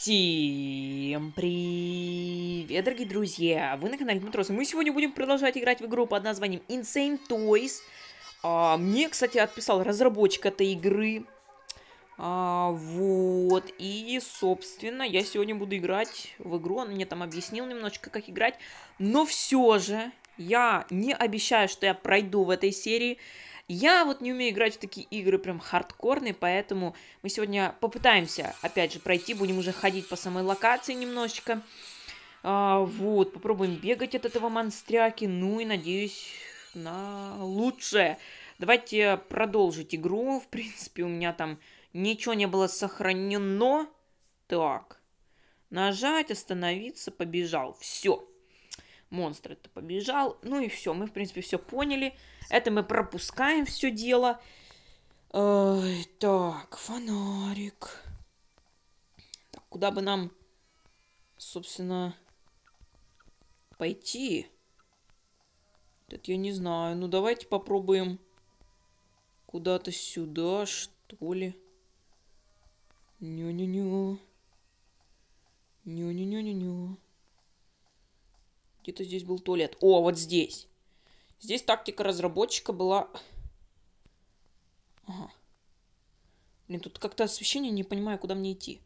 Всем привет, дорогие друзья! Вы на канале Дмитрос, и мы сегодня будем продолжать играть в игру под названием Insane Toys. А, мне, кстати, отписал разработчик этой игры. А, вот, и, собственно, я сегодня буду играть в игру. Он мне там объяснил немножечко, как играть. Но все же, я не обещаю, что я пройду в этой серии. Я вот не умею играть в такие игры прям хардкорные, поэтому мы сегодня попытаемся, опять же, пройти. Будем уже ходить по самой локации немножечко. А, вот, попробуем бегать от этого монстряки. Ну и надеюсь на лучшее. Давайте продолжить игру. В принципе, у меня там ничего не было сохранено. Так. Нажать, остановиться, побежал. Все монстр это побежал, ну и все, мы, в принципе, все поняли, это мы пропускаем все дело. Ой, так, фонарик. Так, куда бы нам, собственно, пойти? Это я не знаю. Ну, давайте попробуем куда-то сюда, что ли. Ню-ню-ню. Ню-ню-ню-ню-ню. Где-то здесь был туалет. О, вот здесь. Здесь тактика разработчика была... Ага. Блин, тут как-то освещение, не понимаю, куда мне идти.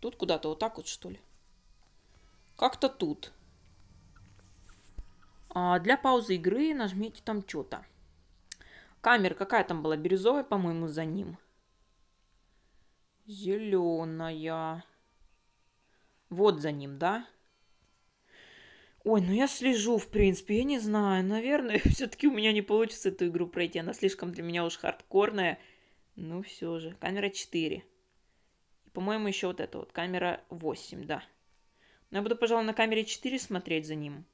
Тут куда-то, вот так вот, что ли? Как-то тут. А для паузы игры нажмите там что-то. Камера какая там была? Бирюзовая, по-моему, за ним. Зеленая. Вот за ним, да? Ой, ну я слежу, в принципе, я не знаю. Наверное, все-таки у меня не получится эту игру пройти. Она слишком для меня уж хардкорная. Ну все же. Камера 4. по-моему, еще вот это вот. Камера 8, да. Но я буду, пожалуй, на камере 4 смотреть за ним.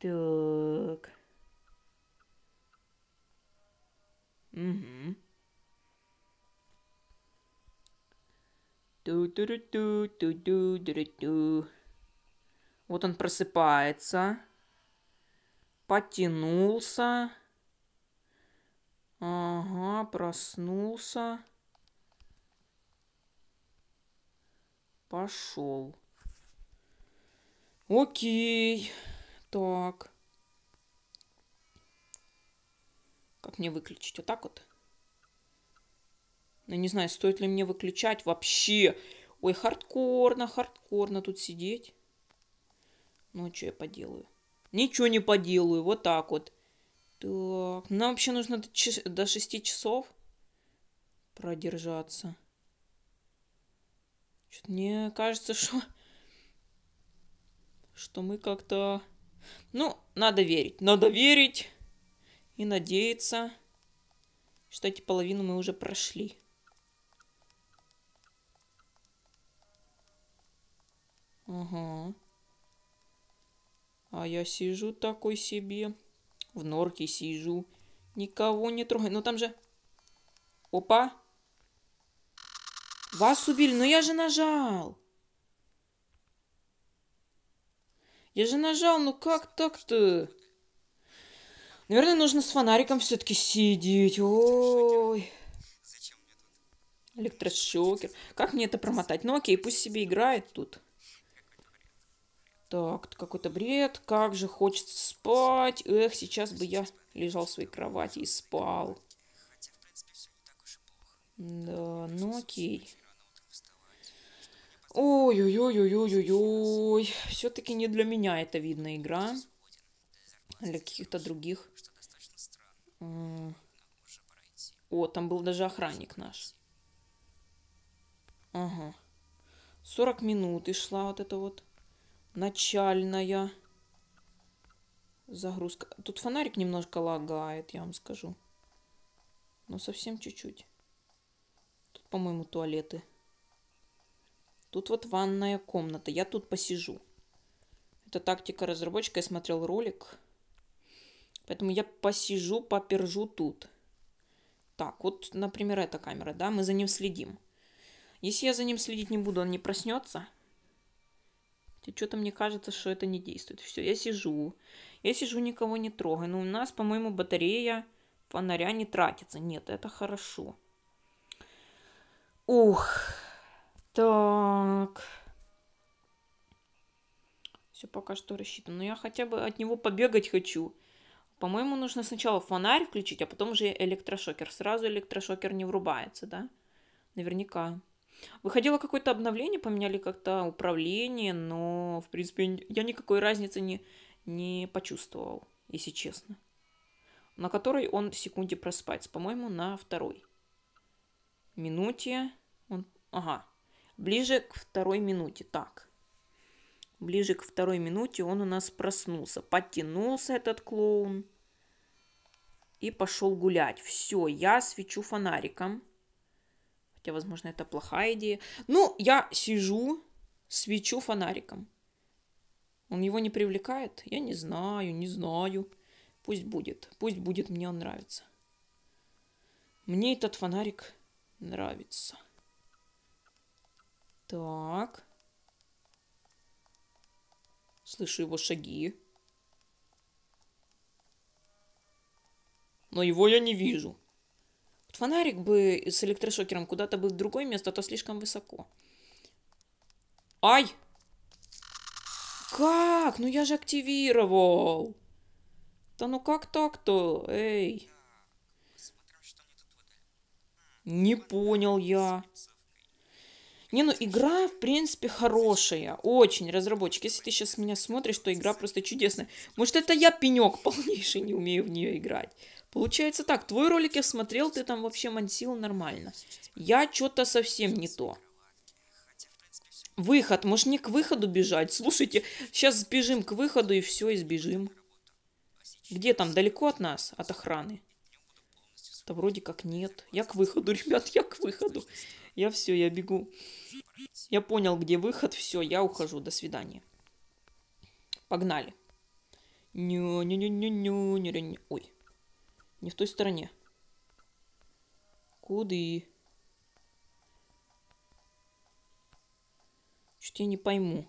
Так. Угу. ту Вот он просыпается. Потянулся. Ага, проснулся. Пошел. Окей. Так. Как мне выключить? Вот так вот? Ну не знаю, стоит ли мне выключать вообще. Ой, хардкорно, хардкорно тут сидеть. Ну, что я поделаю? Ничего не поделаю, вот так вот. Так, нам вообще нужно до 6 часов продержаться. что мне кажется, что... Что мы как-то... Ну, надо верить. Надо верить и надеяться. Считайте, половину мы уже прошли. Ага. А я сижу такой себе. В норке сижу. Никого не трогаю, Ну там же... Опа. Вас убили. Но я же нажал. Я же нажал. Ну как так-то? Наверное, нужно с фонариком все-таки сидеть. Ой. Электрошокер. Как мне это промотать? Ну окей, пусть себе играет тут. Так, какой-то бред. Как же хочется спать. Эх, сейчас бы я лежал в своей кровати и спал. Да, ну окей. Ой-ой-ой-ой-ой-ой-ой. ой все таки не для меня это видна игра. А для каких-то других. О, там был даже охранник наш. Ага. 40 минут и шла вот это вот начальная. Загрузка. Тут фонарик немножко лагает, я вам скажу. Но совсем чуть-чуть. Тут, по-моему, туалеты. Тут вот ванная комната. Я тут посижу. Это тактика разработчика. Я смотрел ролик. Поэтому я посижу, попержу тут. Так, вот, например, эта камера, да, мы за ним следим. Если я за ним следить не буду, он не проснется. Что-то мне кажется, что это не действует. Все, я сижу. Я сижу, никого не трогаю. Но ну, у нас, по-моему, батарея фонаря не тратится. Нет, это хорошо. Ух. Так. Все пока что рассчитано. Но я хотя бы от него побегать хочу. По-моему, нужно сначала фонарь включить, а потом уже электрошокер. Сразу электрошокер не врубается, да? Наверняка. Выходило какое-то обновление, поменяли как-то управление, но, в принципе, я никакой разницы не, не почувствовал, если честно. На которой он секунде проспать, по-моему, на второй. Минуте он... Ага. Ближе к второй минуте. Так. Ближе к второй минуте он у нас проснулся. Подтянулся этот клоун. И пошел гулять. Все, я свечу фонариком хотя, возможно, это плохая идея. Ну, я сижу, свечу фонариком. Он его не привлекает? Я не знаю, не знаю. Пусть будет, пусть будет, мне он нравится. Мне этот фонарик нравится. Так. Слышу его шаги. Но его я не вижу. Вот Фонарик бы с электрошокером куда-то бы в другое место, а то слишком высоко. Ай! Как? Ну я же активировал. Да ну как так-то? Эй. Не понял я. Не, ну игра, в принципе, хорошая. Очень, разработчик. Если ты сейчас меня смотришь, то игра просто чудесная. Может, это я пенек полнейший, не умею в нее играть. Получается так, твой ролик я смотрел, ты там вообще мансил нормально. Я что-то совсем не то. Выход, может не к выходу бежать? Слушайте, сейчас сбежим к выходу и все, и сбежим. Где там, далеко от нас, от охраны? Да вроде как нет. Я к выходу, ребят, я к выходу. Я все, я бегу. Я понял, где выход, все, я ухожу, до свидания. Погнали. Ню-ню-ню-ню-ню-ню. Ой. Не в той стороне. Куды? Что-то я не пойму.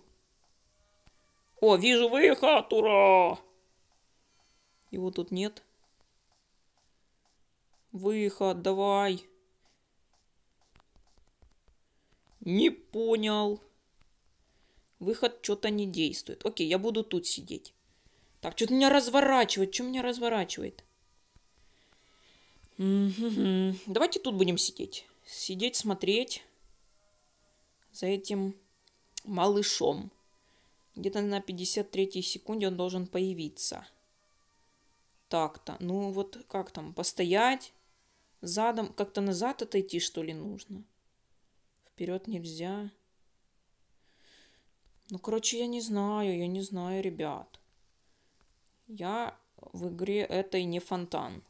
О, вижу выход! Ура! Его тут нет. Выход, давай. Не понял. Выход что-то не действует. Окей, я буду тут сидеть. Так, что-то меня разворачивает. Что меня разворачивает? Давайте тут будем сидеть. Сидеть, смотреть за этим малышом. Где-то на 53 секунде он должен появиться. Так-то. Ну вот как там? Постоять? Задом? Как-то назад отойти, что ли, нужно? Вперед нельзя. Ну, короче, я не знаю, я не знаю, ребят. Я в игре этой не фонтан.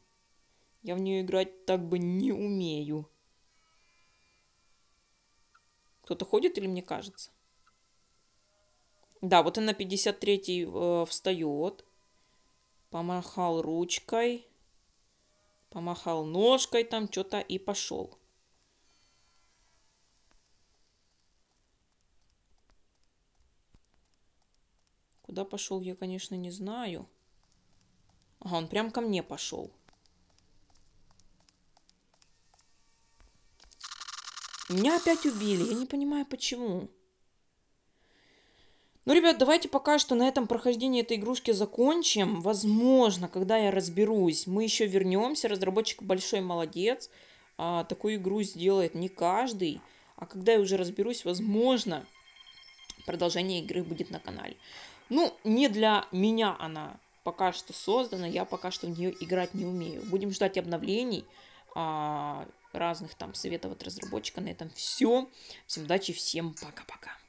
Я в нее играть так бы не умею. Кто-то ходит или мне кажется? Да, вот она на 53-й э, встает. Помахал ручкой. Помахал ножкой там что-то и пошел. Куда пошел, я, конечно, не знаю. Ага, он прям ко мне пошел. Меня опять убили. Я не понимаю, почему. Ну, ребят, давайте пока что на этом прохождение этой игрушки закончим. Возможно, когда я разберусь, мы еще вернемся. Разработчик большой молодец. А, такую игру сделает не каждый. А когда я уже разберусь, возможно, продолжение игры будет на канале. Ну, не для меня она пока что создана. Я пока что в нее играть не умею. Будем ждать обновлений. А, разных там советов от разработчика. На этом все. Всем удачи, всем пока-пока.